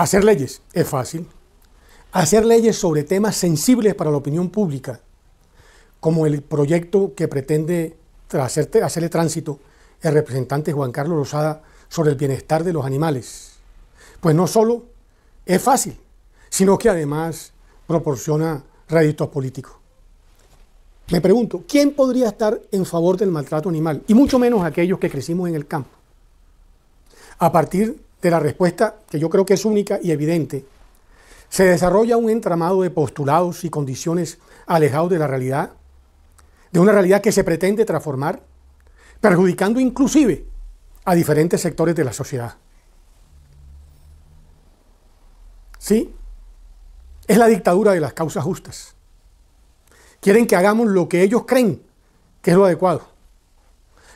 Hacer leyes es fácil. Hacer leyes sobre temas sensibles para la opinión pública, como el proyecto que pretende hacerle tránsito el representante Juan Carlos Rosada sobre el bienestar de los animales. Pues no solo es fácil, sino que además proporciona réditos políticos. Me pregunto, ¿quién podría estar en favor del maltrato animal? Y mucho menos aquellos que crecimos en el campo. A partir de la respuesta, que yo creo que es única y evidente, se desarrolla un entramado de postulados y condiciones alejados de la realidad, de una realidad que se pretende transformar, perjudicando inclusive a diferentes sectores de la sociedad. ¿Sí? Es la dictadura de las causas justas. Quieren que hagamos lo que ellos creen que es lo adecuado.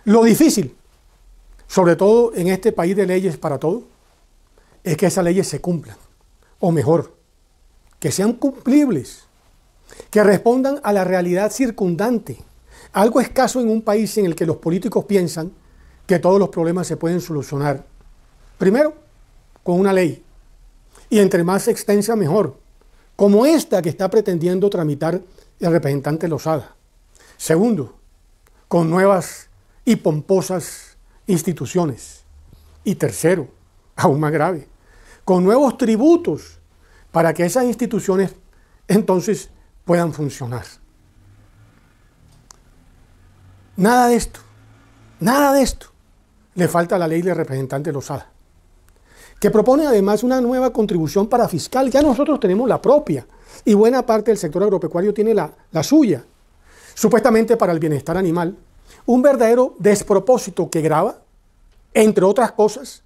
Lo difícil, sobre todo en este país de leyes para todos, es que esas leyes se cumplan, o mejor, que sean cumplibles, que respondan a la realidad circundante. Algo escaso en un país en el que los políticos piensan que todos los problemas se pueden solucionar. Primero, con una ley. Y entre más extensa, mejor. Como esta que está pretendiendo tramitar el representante Lozada. Segundo, con nuevas y pomposas instituciones. Y tercero, aún más grave, con nuevos tributos, para que esas instituciones entonces puedan funcionar. Nada de esto, nada de esto le falta a la ley de representante Lozada, que propone además una nueva contribución para fiscal. Ya nosotros tenemos la propia y buena parte del sector agropecuario tiene la, la suya, supuestamente para el bienestar animal. Un verdadero despropósito que grava, entre otras cosas,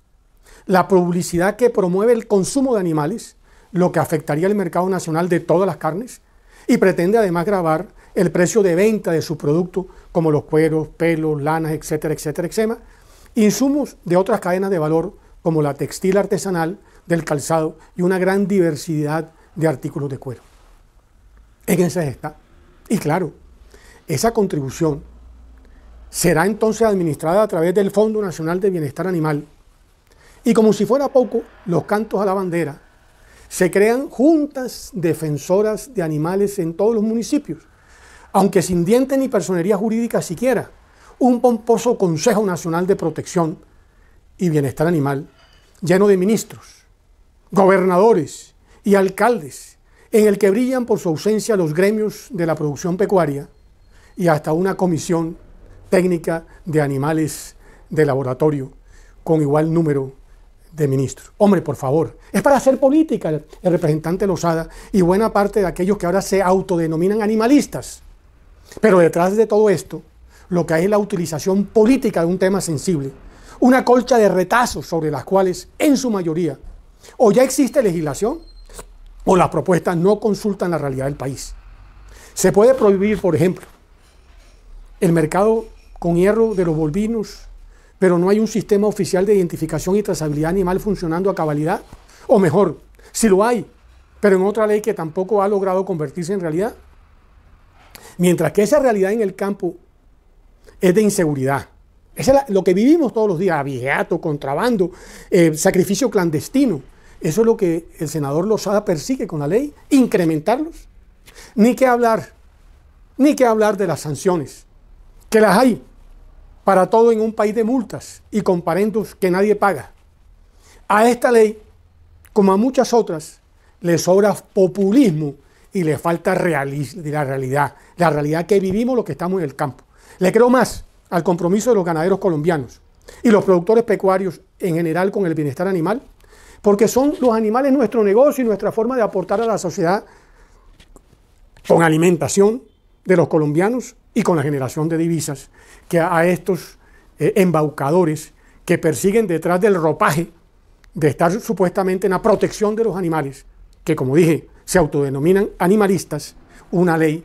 la publicidad que promueve el consumo de animales, lo que afectaría el mercado nacional de todas las carnes, y pretende además grabar el precio de venta de su producto, como los cueros, pelos, lanas, etcétera, etcétera, etcétera, insumos de otras cadenas de valor, como la textil artesanal, del calzado y una gran diversidad de artículos de cuero. En esa está. Y claro, esa contribución será entonces administrada a través del Fondo Nacional de Bienestar Animal, y como si fuera poco, los cantos a la bandera. Se crean juntas defensoras de animales en todos los municipios, aunque sin dientes ni personería jurídica siquiera. Un pomposo Consejo Nacional de Protección y Bienestar Animal, lleno de ministros, gobernadores y alcaldes, en el que brillan por su ausencia los gremios de la producción pecuaria y hasta una comisión técnica de animales de laboratorio con igual número de ministros. Hombre, por favor, es para hacer política el, representante Lozada y buena parte de aquellos que ahora se autodenominan animalistas. Pero detrás de todo esto, lo que hay es la utilización política de un tema sensible, una colcha de retazos sobre las cuales, en su mayoría, o ya existe legislación o las propuestas no consultan la realidad del país. Se puede prohibir, por ejemplo, el mercado con hierro de los bolvinos pero no hay un sistema oficial de identificación y trazabilidad animal funcionando a cabalidad. O mejor, si lo hay, pero en otra ley que tampoco ha logrado convertirse en realidad. Mientras que esa realidad en el campo es de inseguridad. es lo que vivimos todos los días, abigato, contrabando, eh, sacrificio clandestino. Eso es lo que el senador Lozada persigue con la ley, incrementarlos. Ni que hablar, ni que hablar de las sanciones, que las hay, para todo en un país de multas y con comparendos que nadie paga. A esta ley, como a muchas otras, le sobra populismo y le falta la realidad, la realidad que vivimos los que estamos en el campo. Le creo más al compromiso de los ganaderos colombianos y los productores pecuarios en general con el bienestar animal, porque son los animales nuestro negocio y nuestra forma de aportar a la sociedad con alimentación, de los colombianos y con la generación de divisas que a, estos eh, embaucadores que persiguen detrás del ropaje de estar supuestamente en la protección de los animales, que como dije, se autodenominan animalistas, una ley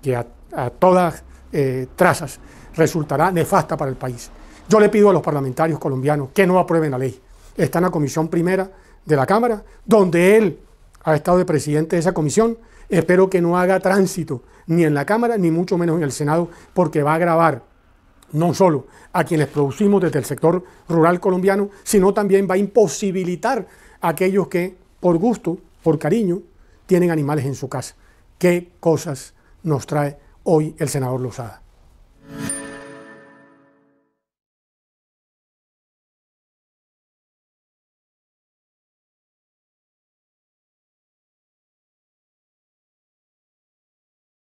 que a, todas eh, trazas resultará nefasta para el país. Yo le pido a los parlamentarios colombianos que no aprueben la ley. Está en la comisión primera de la Cámara, donde él ha estado de presidente de esa comisión. Espero que no haga tránsito ni en la Cámara, ni mucho menos en el Senado, porque va a agravar no solo a quienes producimos desde el sector rural colombiano, sino también va a imposibilitar a aquellos que, por gusto, por cariño, tienen animales en su casa. ¿Qué cosas nos trae hoy el senador Lozada?